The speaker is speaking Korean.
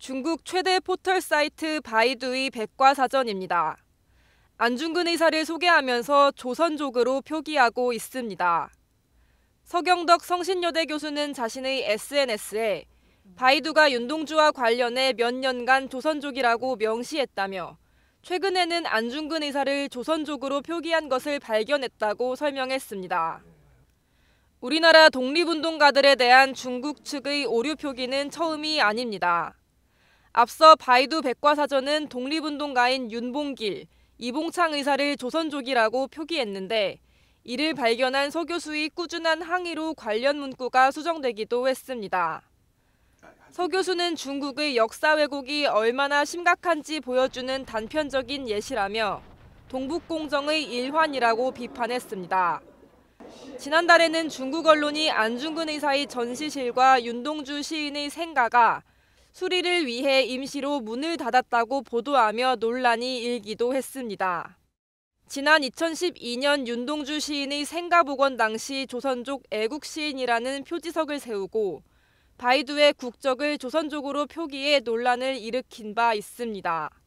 중국 최대 포털 사이트 바이두의 백과사전입니다. 안중근 의사를 소개하면서 조선족으로 표기하고 있습니다. 서경덕 성신여대 교수는 자신의 SNS에 바이두가 윤동주와 관련해 몇 년간 조선족이라고 명시했다며 최근에는 안중근 의사를 조선족으로 표기한 것을 발견했다고 설명했습니다. 우리나라 독립운동가들에 대한 중국 측의 오류 표기는 처음이 아닙니다. 앞서 바이두 백과사전은 독립운동가인 윤봉길, 이봉창 의사를 조선족이라고 표기했는데 이를 발견한 서 교수의 꾸준한 항의로 관련 문구가 수정되기도 했습니다. 서 교수는 중국의 역사 왜곡이 얼마나 심각한지 보여주는 단편적인 예시라며 동북공정의 일환이라고 비판했습니다. 지난달에는 중국 언론이 안중근 의사의 전시실과 윤동주 시인의 생가가 수리를 위해 임시로 문을 닫았다고 보도하며 논란이 일기도 했습니다. 지난 2012년 윤동주 시인의 생가복원 당시 조선족 애국 시인이라는 표지석을 세우고 바이두의 국적을 조선족으로 표기해 논란을 일으킨 바 있습니다.